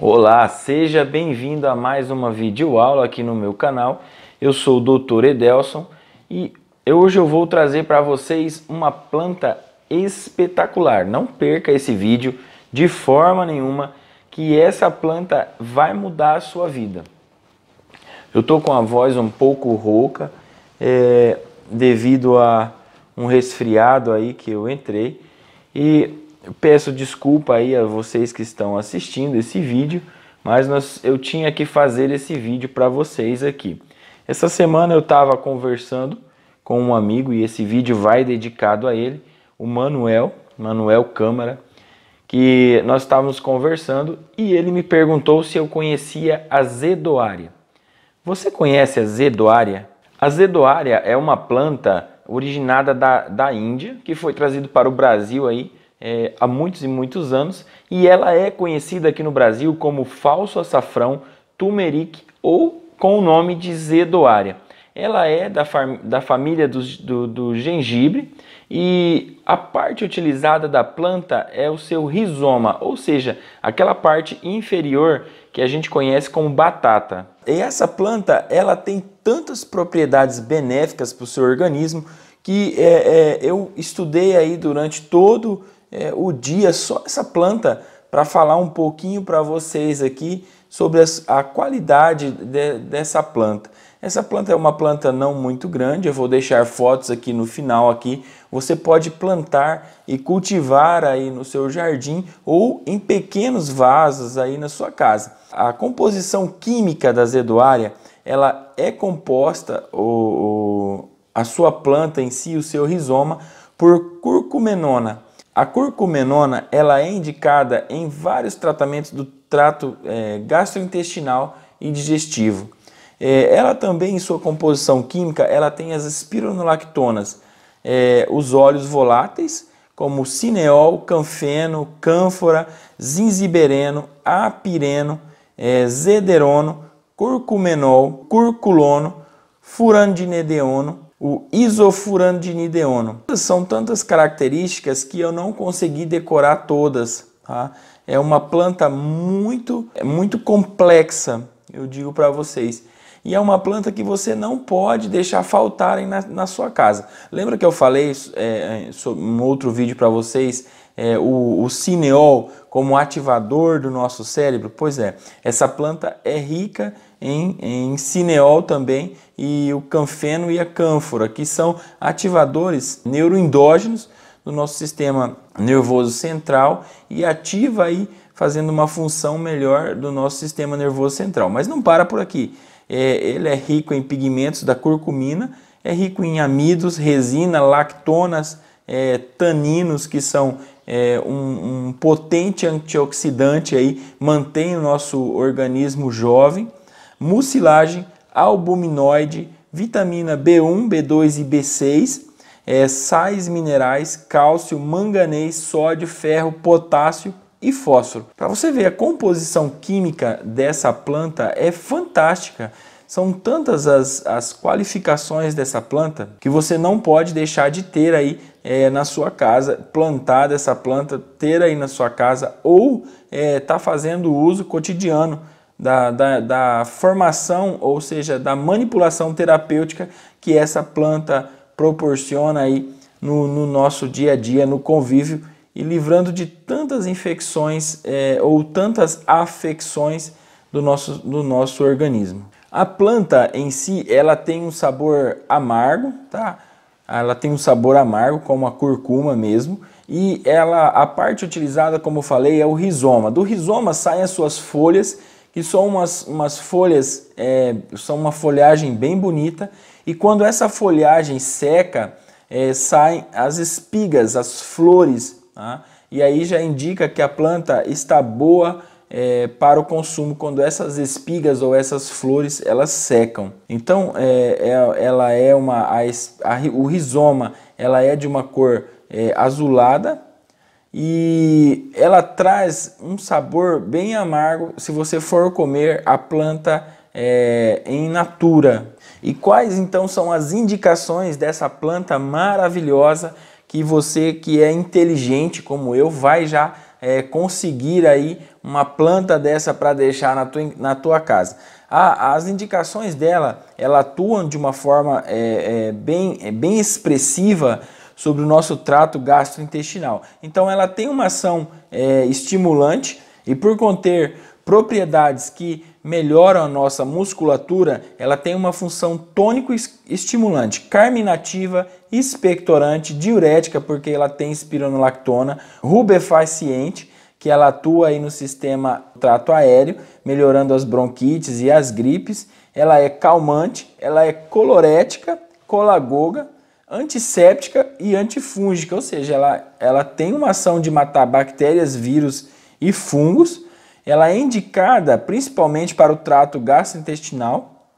Olá, seja bem-vindo a mais uma videoaula aqui no meu canal. Eu sou o Dr. Edelson e hoje eu vou trazer para vocês uma planta espetacular. Não perca esse vídeo de forma nenhuma que essa planta vai mudar a sua vida. Eu estou com a voz um pouco rouca é, devido a um resfriado aí que eu entrei e eu peço desculpa aí a vocês que estão assistindo esse vídeo, mas nós, eu tinha que fazer esse vídeo para vocês aqui. Essa semana eu estava conversando com um amigo e esse vídeo vai dedicado a ele, o Manuel, Manuel Câmara, que nós estávamos conversando e ele me perguntou se eu conhecia a zedoária. Você conhece a zedoária? A zedoária é uma planta originada da, da Índia que foi trazida para o Brasil aí é, há muitos e muitos anos e ela é conhecida aqui no Brasil como falso açafrão, turmeric ou com o nome de zedoária. Ela é da, fam da família do, do, do gengibre e a parte utilizada da planta é o seu rizoma, ou seja, aquela parte inferior que a gente conhece como batata. E essa planta ela tem tantas propriedades benéficas para o seu organismo que é, é, eu estudei aí durante todo é, o dia só essa planta para falar um pouquinho para vocês aqui sobre as, a qualidade de, dessa planta. Essa planta é uma planta não muito grande, eu vou deixar fotos aqui no final aqui. Você pode plantar e cultivar aí no seu jardim ou em pequenos vasos aí na sua casa. A composição química da zedoária, ela é composta o, o a sua planta em si, o seu rizoma por curcumenona. A curcumenona ela é indicada em vários tratamentos do trato é, gastrointestinal e digestivo. É, ela também, em sua composição química, ela tem as espironolactonas, é, os óleos voláteis, como cineol, canfeno, cânfora, zinzibereno, apireno, é, zederono, curcumenol, curculono, furandinedeono, o isofurandinideono. São tantas características que eu não consegui decorar todas. Tá? É uma planta muito, é muito complexa, eu digo para vocês. E é uma planta que você não pode deixar faltarem na, na sua casa. Lembra que eu falei é, é sobre um outro vídeo para vocês é, o, o cineol como ativador do nosso cérebro? Pois é, essa planta é rica em, em cineol também e o canfeno e a cânfora, que são ativadores neuroendógenos do nosso sistema nervoso central e ativa aí fazendo uma função melhor do nosso sistema nervoso central. Mas não para por aqui. É, ele é rico em pigmentos da curcumina, é rico em amidos, resina, lactonas, é, taninos que são é, um, um potente antioxidante aí, mantém o nosso organismo jovem. Mucilagem, albuminoide, vitamina B1, B2 e B6, é, sais minerais, cálcio, manganês, sódio, ferro, potássio e fósforo. Para você ver, a composição química dessa planta é fantástica. São tantas as, as qualificações dessa planta que você não pode deixar de ter aí é, na sua casa, plantar dessa planta, ter aí na sua casa ou está é, tá fazendo uso cotidiano da, da, da formação, ou seja, da manipulação terapêutica que essa planta proporciona aí no, no, nosso dia a dia, no convívio e livrando de tantas infecções é, ou tantas afecções do nosso, do nosso organismo. A planta em si, ela tem um sabor amargo, tá? Ela tem um sabor amargo, como a curcuma mesmo, e ela a parte utilizada, como eu falei, é o rizoma. Do rizoma saem as suas folhas, que são umas, umas folhas, é, são uma folhagem bem bonita, e quando essa folhagem seca, é, saem as espigas, as flores, tá? e aí já indica que a planta está boa é, para o consumo quando essas espigas ou essas flores elas secam. Então é, é ela é uma a, a, o rizoma ela é de uma cor é, azulada e ela traz um sabor bem amargo se você for comer a planta é, em natura. E quais então são as indicações dessa planta maravilhosa que você que é inteligente como eu vai já é, conseguir aí uma planta dessa para deixar na tua, na tua casa? as indicações dela, ela atuam de uma forma é, é, bem, é, bem expressiva sobre o nosso trato gastrointestinal. Então ela tem uma ação é, estimulante e por conter propriedades que melhoram a nossa musculatura, ela tem uma função tônico-estimulante, carminativa, expectorante, diurética, porque ela tem espironolactona, rubefaciente que ela atua aí no sistema trato aéreo, melhorando as bronquites e as gripes. Ela é calmante, ela é colorética, colagoga, antisséptica e antifúngica, ou seja, ela, ela tem uma ação de matar bactérias, vírus e fungos. Ela é indicada principalmente para o trato gastrointestinal,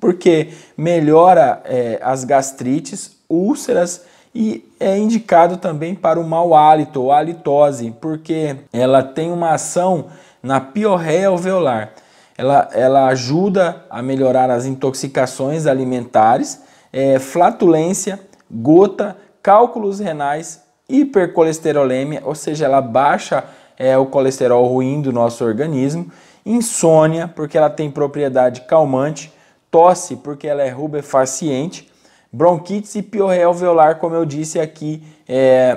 porque melhora é, as gastrites, úlceras, e é indicado também para o mau hálito ou halitose, porque ela tem uma ação na piorreia alveolar. Ela, ela ajuda a melhorar as intoxicações alimentares, é, flatulência, gota, cálculos renais, hipercolesterolemia, ou seja, ela baixa é, o colesterol ruim do nosso organismo, insônia, porque ela tem propriedade calmante, tosse, porque ela é rubefaciente, bronquites e piorreia alveolar, como eu disse aqui é,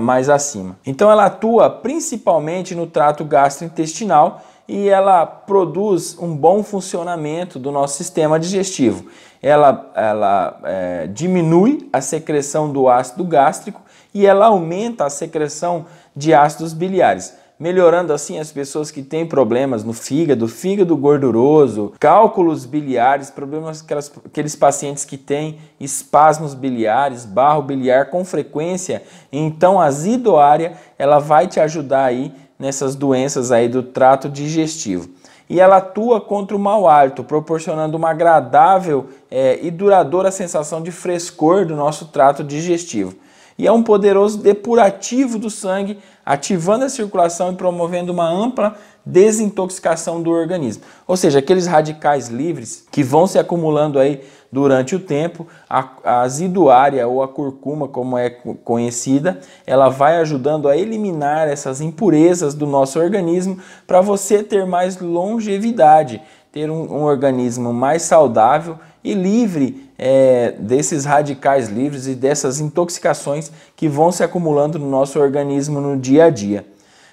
mais acima. Então ela atua principalmente no trato gastrointestinal e ela produz um bom funcionamento do nosso sistema digestivo. Ela, ela é, diminui a secreção do ácido gástrico e ela aumenta a secreção de ácidos biliares melhorando assim as pessoas que têm problemas no fígado, fígado gorduroso, cálculos biliares, problemas aquelas, aqueles pacientes que têm espasmos biliares, barro biliar com frequência. Então a zidoária ela vai te ajudar aí nessas doenças aí do trato digestivo. E ela atua contra o mau hálito, proporcionando uma agradável é, e duradoura sensação de frescor do nosso trato digestivo e é um poderoso depurativo do sangue, ativando a circulação e promovendo uma ampla desintoxicação do organismo. Ou seja, aqueles radicais livres que vão se acumulando aí durante o tempo, a, a ou a curcuma, como é conhecida, ela vai ajudando a eliminar essas impurezas do nosso organismo para você ter mais longevidade ter um, um organismo mais saudável e livre é, desses radicais livres e dessas intoxicações que vão se acumulando no nosso organismo no dia a dia.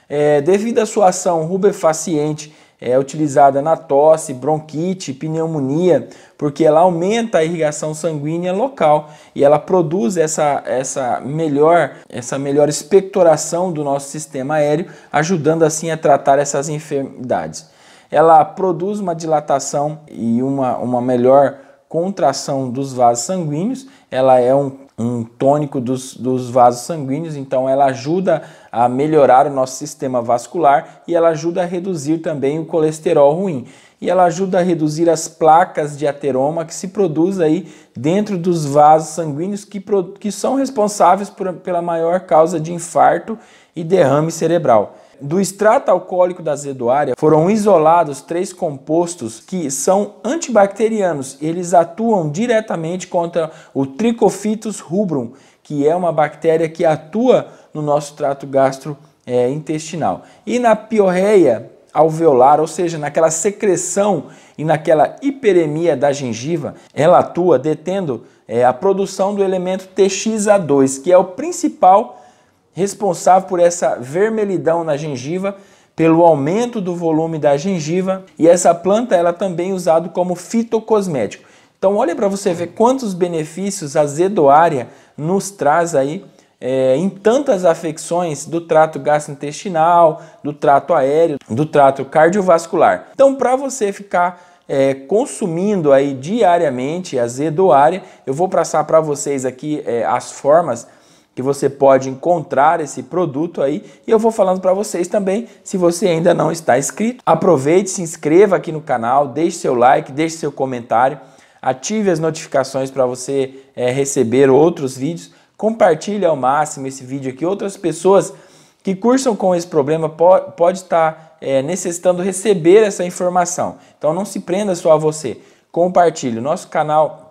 É, devido à sua ação rubefaciente, é utilizada na tosse, bronquite, pneumonia, porque ela aumenta a irrigação sanguínea local e ela produz essa, essa, melhor, essa melhor expectoração do nosso sistema aéreo, ajudando assim a tratar essas enfermidades ela produz uma dilatação e uma, uma melhor contração dos vasos sanguíneos, ela é um, um tônico dos, dos vasos sanguíneos, então ela ajuda a melhorar o nosso sistema vascular e ela ajuda a reduzir também o colesterol ruim. E ela ajuda a reduzir as placas de ateroma que se produz aí dentro dos vasos sanguíneos que, que são responsáveis por, pela maior causa de infarto e derrame cerebral do extrato alcoólico da zedoária foram isolados três compostos que são antibacterianos. Eles atuam diretamente contra o Trichophytos rubrum, que é uma bactéria que atua no nosso trato gastrointestinal. É, e na piorreia alveolar, ou seja, naquela secreção e naquela hiperemia da gengiva, ela atua detendo é, a produção do elemento TXA2, que é o principal responsável por essa vermelhidão na gengiva, pelo aumento do volume da gengiva, e essa planta ela também é usada como fitocosmético. Então olha para você ver quantos benefícios a zedoária nos traz aí é, em tantas afecções do trato gastrointestinal, do trato aéreo, do trato cardiovascular. Então para você ficar é, consumindo aí diariamente a zedoária, eu vou passar para vocês aqui é, as formas que você pode encontrar esse produto aí e eu vou falando para vocês também se você ainda não está inscrito. Aproveite, se inscreva aqui no canal, deixe seu like, deixe seu comentário, ative as notificações para você é, receber outros vídeos, compartilhe ao máximo esse vídeo aqui, outras pessoas que cursam com esse problema pode, pode tá, estar é, necessitando receber essa informação. Então não se prenda só a você. Compartilhe. O nosso canal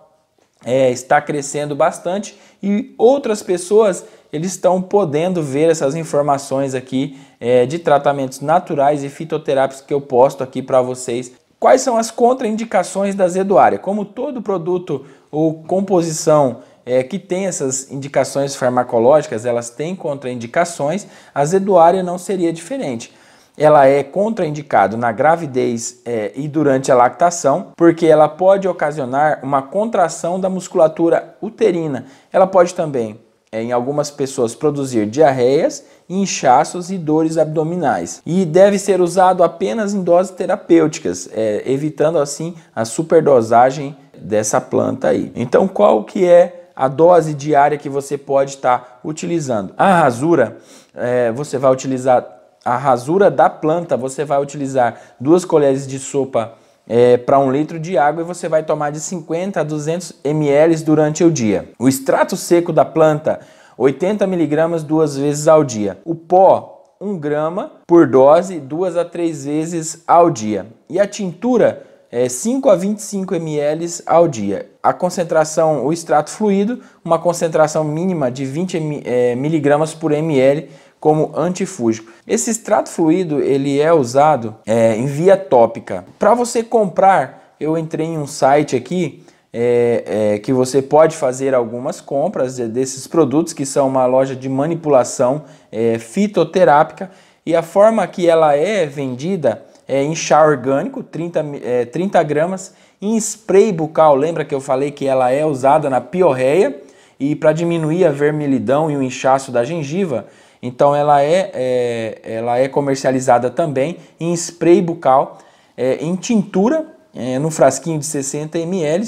é, está crescendo bastante e outras pessoas eles estão podendo ver essas informações aqui é, de tratamentos naturais e fitoterápicos que eu posto aqui para vocês. Quais são as contraindicações da Zeduária Como todo produto ou composição é, que tem essas indicações farmacológicas, elas têm contraindicações, a Zeduária não seria diferente ela é contraindicado na gravidez é, e durante a lactação, porque ela pode ocasionar uma contração da musculatura uterina. Ela pode também, é, em algumas pessoas, produzir diarreias, inchaços e dores abdominais. E deve ser usado apenas em doses terapêuticas, é, evitando assim a superdosagem dessa planta aí. Então, qual que é a dose diária que você pode estar tá utilizando. A rasura, é, você vai utilizar a rasura da planta, você vai utilizar duas colheres de sopa é, para um litro de água e você vai tomar de 50 a 200 ml durante o dia. O extrato seco da planta, 80 miligramas duas vezes ao dia. O pó, 1 grama por dose, duas a três vezes ao dia. E a tintura, é, 5 a 25 ml ao dia. A concentração, o extrato fluido, uma concentração mínima de 20 é, miligramas por ml como antifúngico. Esse extrato fluido ele é usado é, em via tópica. Para você comprar, eu entrei em um site aqui é, é, que você pode fazer algumas compras desses produtos que são uma loja de manipulação é, fitoterápica e a forma que ela é vendida é em chá orgânico, 30, é, 30 gramas, em spray bucal, lembra que eu falei que ela é usada na piorreia e para diminuir a vermelhidão e o inchaço da gengiva, então ela é, é ela é comercializada também em spray bucal, é, em tintura, é, frasquinho de 60 ml,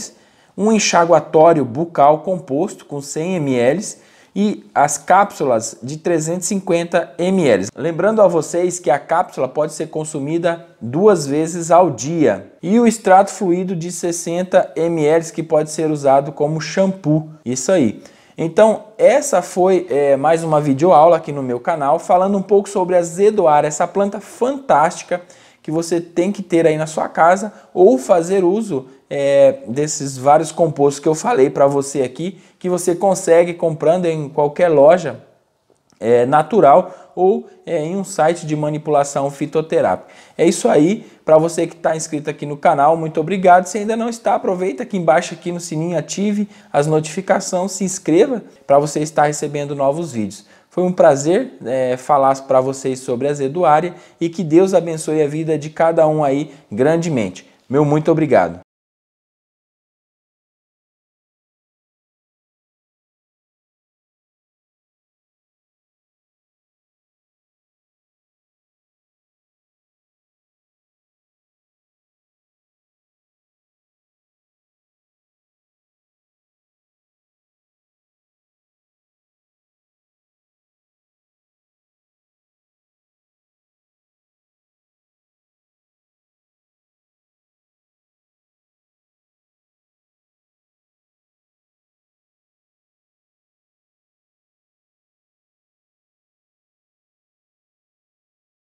um enxaguatório bucal composto com 100 ml e as cápsulas de 350 ml. Lembrando a vocês que a cápsula pode ser consumida duas vezes ao dia. E o extrato fluido de 60 ml que pode ser usado como shampoo. Isso aí. Então, essa foi é, mais uma videoaula aqui no meu canal, falando um pouco sobre a Zedoara, essa planta fantástica que você tem que ter aí na sua casa ou fazer uso é, desses vários compostos que eu falei para você aqui, que você consegue comprando em qualquer loja é, natural ou é, em um site de manipulação fitoterápica. É isso aí, para você que está inscrito aqui no canal, muito obrigado. Se ainda não está, aproveita aqui embaixo aqui no sininho, ative as notificações, se inscreva para você estar recebendo novos vídeos. Foi um prazer é, falar para vocês sobre a Zeduária e que Deus abençoe a vida de cada um aí grandemente. Meu muito obrigado.